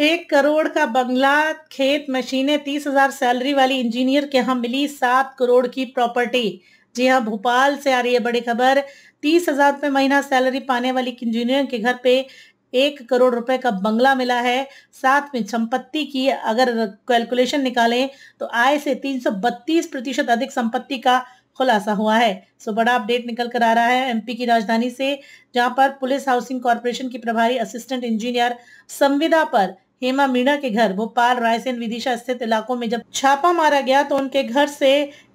एक करोड़ का बंगला खेत मशीनें तीस हजार सैलरी वाली इंजीनियर के यहाँ मिली सात करोड़ की प्रॉपर्टी जी हाँ भोपाल से आ रही है बड़ी खबर तीस हजार रुपये महीना सैलरी पाने वाली इंजीनियर के घर पे एक करोड़ रुपए का बंगला मिला है साथ में संपत्ति की अगर कैलकुलेशन निकालें तो आय से बत्तीस प्रतिशत अधिक संपत्ति का खुलासा हुआ है सो बड़ा अपडेट निकल कर आ रहा है एमपी की राजधानी से जहां पर पुलिस हाउसिंग कॉरपोरेशन की प्रभारी असिस्टेंट इंजीनियर संविदा पर हेमा मीणा के घर भोपाल रायसेन विदिशा स्थित इलाकों में जब छापा मारा गया तो उनके घर से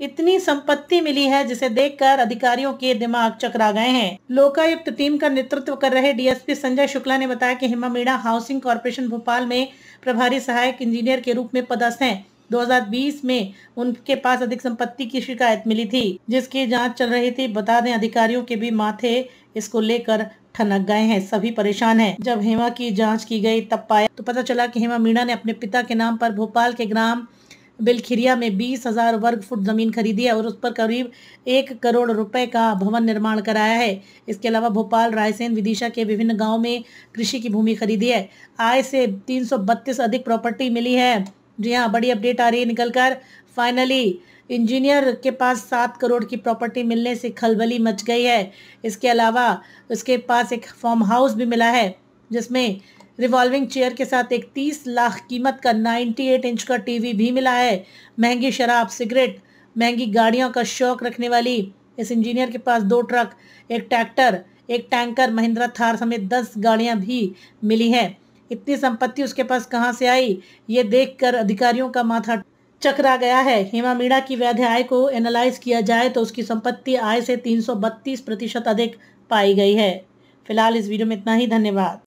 इतनी संपत्ति मिली है जिसे देखकर अधिकारियों के दिमाग चकरा गए हैं लोकायुक्त टीम का नेतृत्व कर रहे डीएसपी संजय शुक्ला ने बताया कि हेमा मीणा हाउसिंग कॉरपोरेशन भोपाल में प्रभारी सहायक इंजीनियर के रूप में पदस्थ हैं 2020 में उनके पास अधिक संपत्ति की शिकायत मिली थी जिसकी जांच चल रही थी बता दें अधिकारियों के भी माथे इसको लेकर ठनक गए हैं सभी परेशान हैं जब हेमा की जांच की गई तब पाया तो पता चला कि हेमा मीणा ने अपने पिता के नाम पर भोपाल के ग्राम बिलखिरिया में बीस हजार वर्ग फुट जमीन खरीदी है और उस पर करीब एक करोड़ रुपए का भवन निर्माण कराया है इसके अलावा भोपाल रायसेन विदिशा के विभिन्न गाँव में कृषि की भूमि खरीदी है आय से तीन अधिक प्रॉपर्टी मिली है जी हाँ बड़ी अपडेट आ रही है निकलकर फाइनली इंजीनियर के पास सात करोड़ की प्रॉपर्टी मिलने से खलबली मच गई है इसके अलावा उसके पास एक फॉर्म हाउस भी मिला है जिसमें रिवॉल्विंग चेयर के साथ एक तीस लाख कीमत का नाइन्टी एट इंच का टीवी भी मिला है महंगी शराब सिगरेट महंगी गाड़ियों का शौक रखने वाली इस इंजीनियर के पास दो ट्रक एक ट्रैक्टर एक टैंकर महिंद्रा थार समेत दस गाड़ियाँ भी मिली हैं इतनी संपत्ति उसके पास कहाँ से आई ये देखकर अधिकारियों का माथा चकरा गया है हेमा मीणा की वैध आय को एनालाइज किया जाए तो उसकी संपत्ति आय से 332 प्रतिशत अधिक पाई गई है फिलहाल इस वीडियो में इतना ही धन्यवाद